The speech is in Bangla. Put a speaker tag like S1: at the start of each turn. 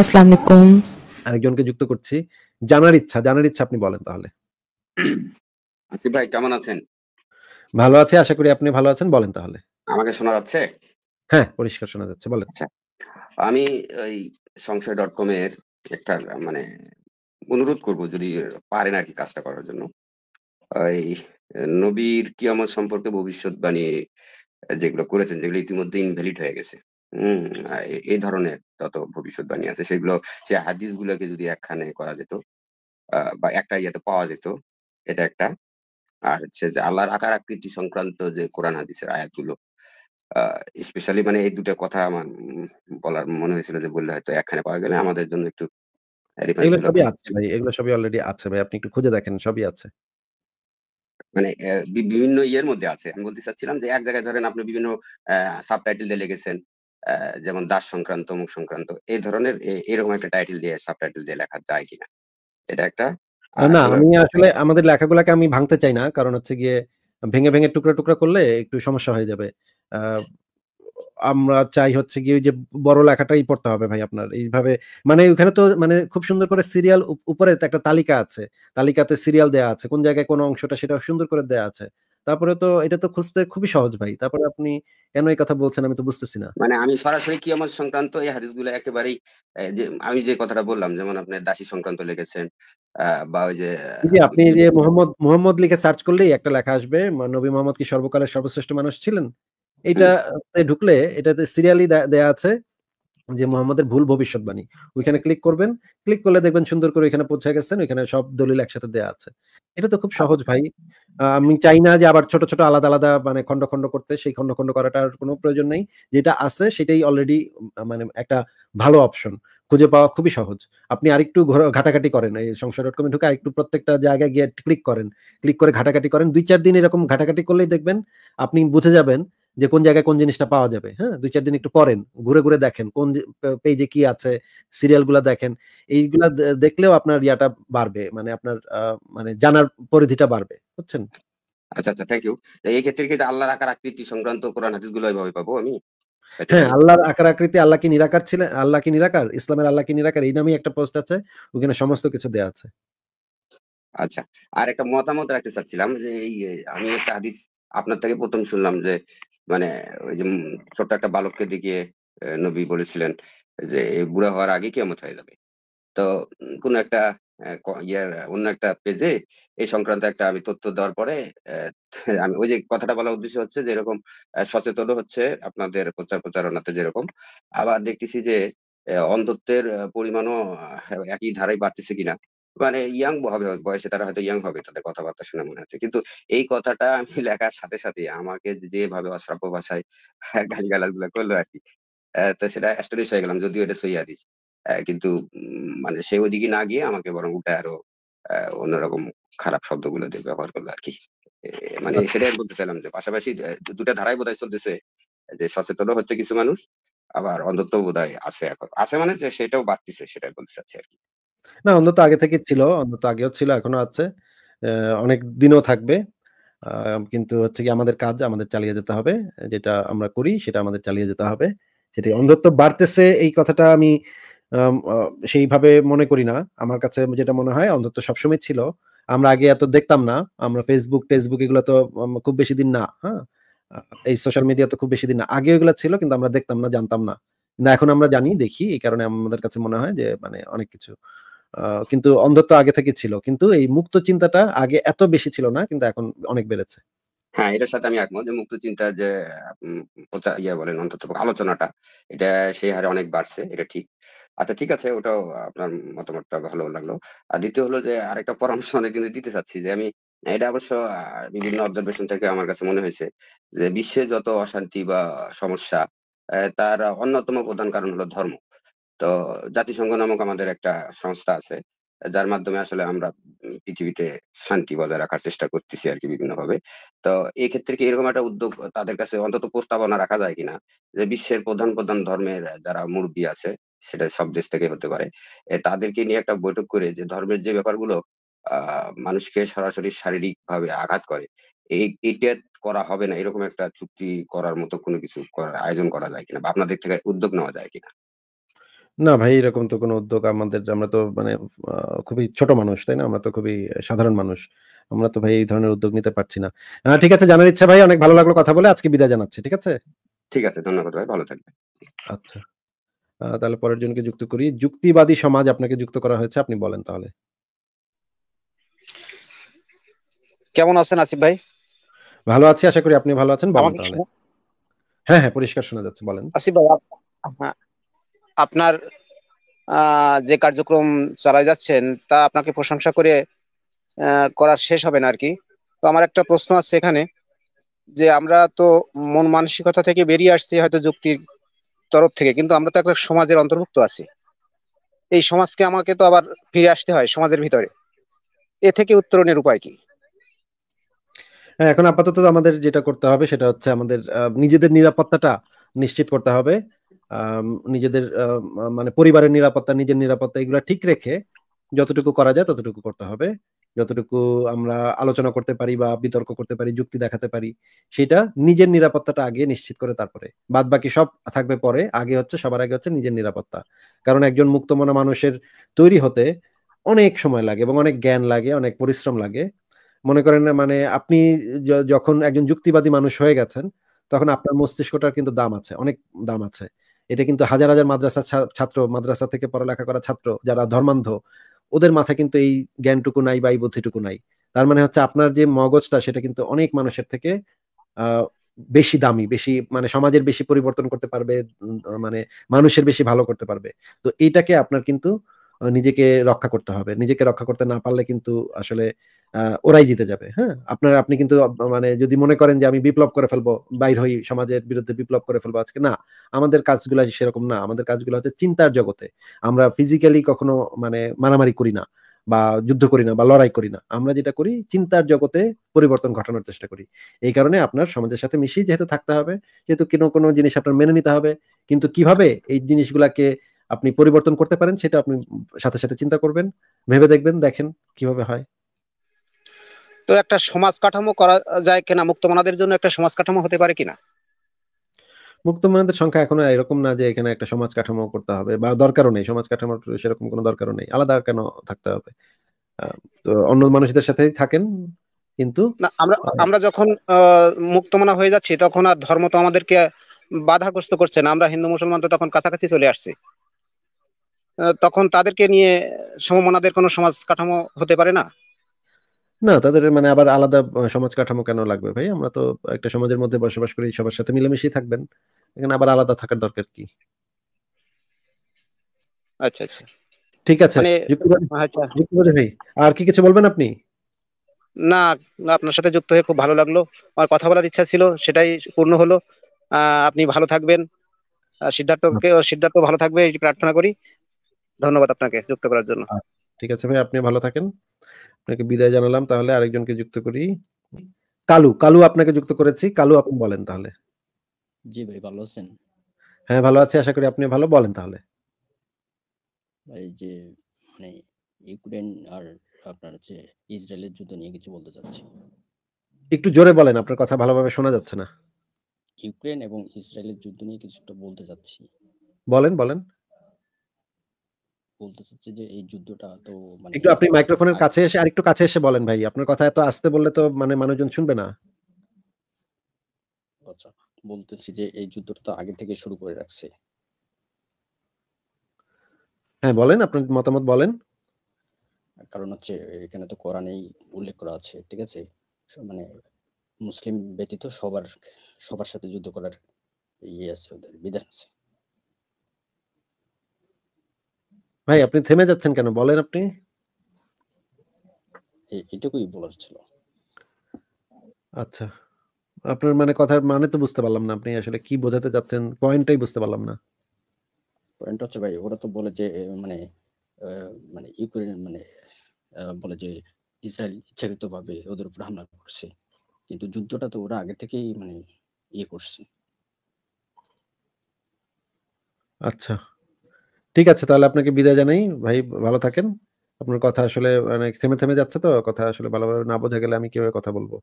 S1: আসসালামু আলাইকুম
S2: আরেকজনকে যুক্ত করছি জানার ইচ্ছা জানার ইচ্ছা আপনি বলেন তাহলে
S1: আসিফ ভাই কেমন আছেন
S2: ভালো আছে আশা করি আপনি ভালো আছেন বলেন তাহলে
S1: আমাকে শোনা যাচ্ছে
S2: হ্যাঁ পরিষ্কার শোনা যাচ্ছে বলেন আচ্ছা,
S1: আমি ওই সংশয় ডট কম এর একটা মানে অনুরোধ করব যদি পারেন আর কি কাজটা করার জন্য ওই নবীর কিয়ামত সম্পর্কে ভবিষ্যৎ বাণী যেগুলো করেছেন যেগুলো ইতিমধ্যে ইনভ্যালিড হয়ে গেছে এই ধরনের তত ভবিষ্যৎবাণী আছে সেগুলো সে হাদিস গুলোকে যদি একখানে করা যেত আহ, বা একটা ইয়েতে পাওয়া যেত এটা একটা আর হচ্ছে যে আল্লাহর আকার আকৃতি সংক্রান্ত যে কোরআন হাদিসের গুলো স্পেশালি মানে এই দুটো কথা আমার বলার মনে হয়েছিল যে বললে হয়তো একখানে পাওয়া গেলে আমাদের জন্য একটু এগুলো সবই
S2: আছে ভাই এগুলো সবই অলরেডি আছে ভাই আপনি একটু খুঁজে দেখেন সবই
S1: আছে মানে বিভিন্ন ইয়ের মধ্যে আছে আমি বলতে চাচ্ছিলাম যে এক জায়গায় ধরেন আপনি বিভিন্ন সাবটাইটেল দিয়ে লিখেছেন যেমন দাস সংক্রান্ত মুখ সংক্রান্ত এই ধরনের এরকম একটা টাইটেল দিয়ে সাবটাইটেল দিয়ে লেখা যায় কিনা এটা একটা না আমি
S2: আসলে আমাদের লেখাগুলোকে আমি ভাঙতে চাই না কারণ হচ্ছে গিয়ে ভেঙে ভেঙে টুকরা টুকরা করলে একটু সমস্যা হয়ে যাবে আমরা চাই হচ্ছে গিয়ে যে বড় লেখাটাই পড়তে হবে ভাই আপনার এইভাবে মানে ওখানে তো মানে খুব সুন্দর করে সিরিয়াল উপরে একটা তালিকা আছে তালিকাতে সিরিয়াল দেয়া আছে কোন জায়গায় কোন অংশটা সেটা সুন্দর করে দেয়া আছে তারপরে তো এটা তো খুঁজতে খুবই সহজ ভাই তারপরে আপনি কেন এই কথা বলছেন আমি তো বুঝতেছি না
S1: মানে আমি সরাসরি কি আমার সংক্রান্ত এই হাদিস গুলো একেবারেই আমি যে কথাটা বললাম যেমন আপনি দাসী সংক্রান্ত লিখেছেন বা ওই যে
S2: জি আপনি যে মোহাম্মদ মোহাম্মদ লিখে সার্চ করলেই একটা লেখা আসবে নবী মোহাম্মদ কি সর্বকালের সর্বশ্রেষ্ঠ মানুষ ছিলেন এটা ঢুকলে এটাতে সিরিয়ালি দেয়া আছে যে মোহাম্মদের ভুল ভবিষ্যৎবাণী ওইখানে ক্লিক করবেন ক্লিক করলে দেখবেন সুন্দর করে ওইখানে পৌঁছে গেছেন ওইখানে সব দলিল একসাথে দেয়া আছে এটা তো খুব সহজ আচ্ছা। ভাই আমি চাই না যে আবার ছোট ছোট আলাদা আলাদা মানে খন্ড খন্ড করতে সেই খন্ড খন্ড করাটার কোনো প্রয়োজন নেই যেটা আছে সেটাই অলরেডি মানে একটা ভালো অপশন খুঁজে পাওয়া খুবই সহজ আপনি আরেকটু ঘাটাঘাটি করেন এই সংসার ডট কমে ঢুকে আরেকটু প্রত্যেকটা জায়গায় গিয়ে ক্লিক করেন ক্লিক করে ঘাটাঘাটি করেন দুই চার দিন এরকম ঘাটাঘাটি করলেই দেখবেন আপনি বুঝে যাবেন যে কোন জায়গায় কোন জিনিসটা পাওয়া যাবে হ্যাঁ দুই চার দিন একটু পড়েন ঘুরে ঘুরে দেখেন কোন পেজে কি আছে সিরিয়ালগুলো দেখেন এইগুলা দেখলেও আপনার ইয়াটা বাড়বে মানে আপনার মানে জানার পরিধিটা বাড়বে বুঝছেন
S1: আচ্ছা আচ্ছা থ্যাংক ইউ এই ক্ষেত্রে কি আল্লাহর আকার আকৃতি সংক্রান্ত কোরআন হাদিসগুলো এইভাবে পাবো আমি হ্যাঁ
S2: আল্লাহর আকার আকৃতি আল্লাহ কি নিরাকার ছিলেন আল্লাহ কি নিরাকার ইসলামের আল্লাহ কি নিরাকার এই নামেই একটা পোস্ট আছে ওখানে সমস্ত কিছু দেওয়া আছে
S1: আচ্ছা আর একটা মতামত রাখতে চাচ্ছিলাম যে এই আমি একটা হাদিস আপনার থেকে প্রথম শুনলাম যে মানে ওই যে ছোট্ট একটা বালককে দেখিয়ে নবী বলেছিলেন যে বুড়া হওয়ার আগে কেমন হয়ে যাবে তো কোন একটা ইয়ার অন্য একটা পেজে এই সংক্রান্ত একটা আমি তথ্য দেওয়ার পরে আমি ওই যে কথাটা বলার উদ্দেশ্য হচ্ছে যে এরকম সচেতন হচ্ছে আপনাদের প্রচার প্রচারণাতে যেরকম আবার দেখতেছি যে অন্ধত্বের পরিমাণও একই ধারায় বাড়তেছে কিনা মানে ইয়াং হবে বয়সে তারা হয়তো ইয়াং হবে তাদের কথাবার্তা শুনে মনে হচ্ছে কিন্তু এই কথাটা আমি লেখার সাথে সাথে আমাকে যেভাবে অশ্রাব্য ভাষায় গালিগালাজ গুলো করলো আর কি তো সেটা অ্যাস্টোরিস হয়ে গেলাম যদিও এটা সই হাদিস কিন্তু মানে সে ওইদিকে না গিয়ে আমাকে বরং ওটা আরো অন্যরকম খারাপ শব্দগুলো দিয়ে ব্যবহার করলো আর কি মানে আচ্ছা। সেটাই বলতে চাইলাম যে পাশাপাশি দুটা ধারাই বোধ চলতেছে যে সচেতন হচ্ছে কিছু মানুষ আবার অন্ধত্ব বোধ হয় আছে এখন আছে মানে সেটাও বাড়তিছে সেটাই বলতে চাচ্ছি আর কি
S2: না অন্তত আগে থেকে ছিল অন্তত আগেও ছিল এখনো আছে অনেক দিনও থাকবে কিন্তু হচ্ছে কি আমাদের কাজ আমাদের চালিয়ে যেতে হবে যেটা আমরা করি সেটা আমাদের চালিয়ে যেতে হবে সেটি অন্ধত্ব বাড়তেছে এই কথাটা আমি সেইভাবে মনে করি না আমার কাছে যেটা মনে হয় অন্ধত্ব সবসময় ছিল আমরা আগে এত দেখতাম না আমরা ফেসবুক টেসবুক এগুলো তো খুব বেশি দিন না হ্যাঁ এই সোশ্যাল মিডিয়া তো খুব বেশি দিন না আগে ওইগুলো ছিল কিন্তু আমরা দেখতাম না জানতাম না এখন আমরা জানি দেখি এই কারণে আমাদের কাছে মনে হয় যে মানে অনেক কিছু কিন্তু অন্ধত্ব আগে থেকে ছিল কিন্তু এই মুক্ত চিন্তাটা আগে এত বেশি ছিল না কিন্তু এখন অনেক বেড়েছে
S1: হ্যাঁ এটার সাথে আমি একমত যে মুক্ত চিন্তা যে ইয়ে বলেন অন্তত আলোচনাটা এটা সেই হারে অনেক বাড়ছে এটা ঠিক আচ্ছা ঠিক আছে ওটাও আপনার মতামতটা ভালো লাগলো আর দ্বিতীয় হলো যে আরেকটা পরামর্শ অনেক কিন্তু দিতে চাচ্ছি যে আমি এটা অবশ্য বিভিন্ন অবজারভেশন থেকে আমার কাছে মনে হয়েছে যে বিশ্বে যত অশান্তি বা সমস্যা তার অন্যতম প্রধান কারণ হলো ধর্ম তো জাতিসংঘ নামক আমাদের একটা সংস্থা আছে যার মাধ্যমে আসলে আমরা পৃথিবীতে শান্তি বজায় রাখার চেষ্টা করতেছি আর কি বিভিন্ন ভাবে তো এই ক্ষেত্রে কি এরকম একটা উদ্যোগ তাদের কাছে অন্তত প্রস্তাবনা রাখা যায় কিনা যে বিশ্বের প্রধান প্রধান ধর্মের যারা মুরব্বী আছে সেটা সব দেশ থেকে হতে পারে তাদেরকে নিয়ে একটা বৈঠক করে যে ধর্মের যে ব্যাপারগুলো মানুষকে সরাসরি শারীরিক ভাবে আঘাত করে এই এটা করা হবে না এরকম একটা চুক্তি করার মতো কোনো কিছু করার আয়োজন করা যায় কিনা বা আপনাদের থেকে উদ্যোগ নেওয়া যায় কিনা
S2: না ভাই এরকম তো কোনো উদ্যোগ আমাদের আমরা তো মানে খুবই ছোট মানুষ তাই না আমরা তো খুবই সাধারণ মানুষ আমরা তো ভাই এই ধরনের উদ্যোগ নিতে পারছি না ঠিক আছে জানার ইচ্ছা ভাই অনেক ভালো লাগলো কথা বলে আজকে বিদায় জানাচ্ছি ঠিক আছে
S1: ঠিক আছে ধন্যবাদ ভাই ভালো থাকবে
S2: আচ্ছা তাহলে পরের জনকে যুক্ত করি যুক্তিবাদী সমাজ আপনাকে যুক্ত করা হয়েছে আপনি বলেন তাহলে
S3: কেমন আছেন আসিফ ভাই
S2: ভালো আছি আশা করি আপনি ভালো আছেন বলেন তাহলে হ্যাঁ হ্যাঁ পরিষ্কার শোনা যাচ্ছে বলেন আসিফ ভাই
S3: হ্যাঁ, আপনার যে কার্যক্রম চালায় যাচ্ছেন তা আপনাকে প্রশংসা করে করার শেষ হবে না আর কি তো আমার একটা প্রশ্ন আছে এখানে যে আমরা তো মন মানসিকতা থেকে বেরিয়ে আসছি হয়তো যুক্তির তরফ থেকে কিন্তু আমরা তো একটা সমাজের অন্তর্ভুক্ত আছি এই সমাজকে আমাকে তো আবার ফিরে আসতে হয় সমাজের ভিতরে এ থেকে উত্তরণের উপায় কি
S2: হ্যাঁ এখন আপাতত আমাদের যেটা করতে হবে সেটা হচ্ছে আমাদের নিজেদের নিরাপত্তাটা নিশ্চিত করতে হবে নিজেদের মানে পরিবারের নিরাপত্তা নিজের নিরাপত্তা এগুলো ঠিক রেখে যতটুকু করা যায় ততটুকু করতে হবে যতটুকু আমরা আলোচনা করতে পারি বা বিতর্ক করতে পারি যুক্তি দেখাতে পারি সেটা নিজের নিরাপত্তাটা আগে নিশ্চিত করে তারপরে বাদ বাকি সব থাকবে পরে আগে হচ্ছে সবার আগে হচ্ছে নিজের নিরাপত্তা কারণ একজন মুক্তমনা মানুষের তৈরি হতে অনেক সময় লাগে এবং অনেক জ্ঞান লাগে অনেক পরিশ্রম লাগে মনে করেন মানে আপনি যখন একজন যুক্তিবাদী মানুষ হয়ে গেছেন তখন আপনার মস্তিষ্কটার কিন্তু দাম আছে অনেক দাম আছে এটা কিন্তু হাজার হাজার মাদ্রাসা ছাত্র মাদ্রাসা থেকে পড়ালেখা করা ছাত্র যারা ধর্মান্ধ ওদের মাথায় কিন্তু এই জ্ঞানটুকু নাই বা এই বুদ্ধিটুকু নাই তার মানে হচ্ছে আপনার যে মগজটা সেটা কিন্তু অনেক মানুষের থেকে বেশি দামি বেশি মানে সমাজের বেশি পরিবর্তন করতে পারবে মানে মানুষের বেশি ভালো করতে পারবে তো এইটাকে আপনার কিন্তু নিজেকে রক্ষা করতে হবে নিজেকে রক্ষা করতে না পারলে কিন্তু আসলে ওরাই জিতে যাবে হ্যাঁ আপনারা আপনি কিন্তু মানে যদি মনে করেন যে আমি বিপ্লব করে ফেলবো বাইর হই সমাজের বিরুদ্ধে বিপ্লব করে ফেলবো আজকে না আমাদের কাজগুলো সেরকম না আমাদের কাজগুলো হচ্ছে চিন্তার জগতে আমরা ফিজিক্যালি কখনো মানে মারামারি করি না বা যুদ্ধ করি না বা লড়াই করি না আমরা যেটা করি চিন্তার জগতে পরিবর্তন ঘটানোর চেষ্টা করি এই কারণে আপনার সমাজের সাথে মিশিয়ে যেহেতু থাকতে হবে যেহেতু কোনো কোনো জিনিস আপনার মেনে নিতে হবে কিন্তু কিভাবে এই জিনিসগুলাকে আপনি পরিবর্তন করতে পারেন সেটা আপনি সাথে সাথে চিন্তা করবেন ভেবে দেখবেন দেখেন কিভাবে হয়
S3: তো একটা সমাজ কাঠামো করা যায় কিনা মুক্তমনাদের জন্য একটা সমাজ কাঠামো হতে পারে কিনা
S2: মুক্তমনাদের সংখ্যা এখনো এরকম না যে এখানে একটা সমাজ কাঠামো করতে হবে বা দরকারও নেই সমাজ কাঠামো সেরকম কোনো দরকারও নেই আলাদা কেন থাকতে হবে তো অন্য মানুষদের সাথেই থাকেন কিন্তু
S3: আমরা আমরা যখন মুক্তমনা হয়ে যাচ্ছি তখন আর ধর্ম তো আমাদেরকে বাধাগ্রস্ত করছে না আমরা হিন্দু মুসলমান তো তখন কাছাকাছি চলে আসছি তখন তাদেরকে নিয়ে সমমনাদের কোনো সমাজ কাঠামো হতে পারে না
S2: না তাদের মানে আবার আলাদা সমাজ কাঠামো কেন লাগবে ভাই আমরা তো একটা সমাজের মধ্যে বসবাস করি সবার সাথে মিলেমিশেই থাকবেন এখানে আবার আলাদা থাকার দরকার কি আচ্ছা আচ্ছা ঠিক আছে মানে আচ্ছা। ভাই আর কি কিছু বলবেন আপনি
S3: না আপনার সাথে যুক্ত হয়ে খুব ভালো লাগলো আমার কথা বলার ইচ্ছা ছিল সেটাই পূর্ণ হলো আপনি ভালো থাকবেন সিদ্ধার্থকে সিদ্ধার্থ ভালো থাকবে এটি প্রার্থনা করি
S2: ধন্যবাদ আপনাকে যুক্ত করার জন্য আচ্ছা, ঠিক আছে ভাই আপনি ভালো থাকেন আপনাকে বিদায় জানালাম তাহলে আরেকজনকে যুক্ত করি কালু কালু আপনাকে যুক্ত করেছি কালু আপনি বলেন তাহলে
S4: জি ভাই ভালো আছেন
S2: হ্যাঁ ভালো আছি আশা করি আপনি ভালো বলেন তাহলে
S4: ভাই যে মানে ইউক্রেন আর আপনার যে ইসরায়েলের যুদ্ধ নিয়ে কিছু বলতে চাচ্ছি
S2: একটু জোরে বলেন আপনার কথা ভালোভাবে শোনা যাচ্ছে না
S4: ইউক্রেন এবং ইসরায়েলের যুদ্ধ নিয়ে কিছুটা বলতে চাচ্ছি বলেন বলেন বলতে যে এই যুদ্ধটা তো মানে একটু আপনি মাইক্রোফোনের কাছে এসে
S2: আরেকটু কাছে এসে বলেন ভাই আপনার কথা এত বললে তো মানে মানুষজন শুনবে না
S4: আচ্ছা বলতেছি যে এই যুদ্ধটা তো আগে থেকে শুরু করে রাখছে
S2: হ্যাঁ বলেন আপনার মতামত বলেন
S4: কারণ হচ্ছে এখানে তো কোরআনেই উল্লেখ করা আছে ঠিক আছে মানে মুসলিম ব্যতীত সবার সবার সাথে যুদ্ধ করার ইয়ে আছে ওদের বিধান আছে
S2: ভাই আপনি থেমে যাচ্ছেন কেন বলেন আপনি
S4: এটুকুই বলার ছিল
S2: আচ্ছা আপনার মানে কথার মানে তো বুঝতে পারলাম না আপনি আসলে কি বোঝাতে যাচ্ছেন পয়েন্টটাই বুঝতে পারলাম না
S4: পয়েন্ট হচ্ছে ভাই ওরা তো বলে যে মানে মানে ইউক্রেন মানে বলে যে ইসরায়েল ইচ্ছাকৃতভাবে ওদের উপর হামলা করছে কিন্তু যুদ্ধটা তো ওরা আগে থেকেই মানে ইয়ে করছে
S2: আচ্ছা ঠিক আছে তাহলে আপনাকে বিদায় জানাই ভাই ভালো থাকেন আপনার কথা আসলে মানে থেমে থেমে যাচ্ছে তো কথা আসলে ভালোভাবে না বোঝা গেলে আমি কিভাবে কথা বলবো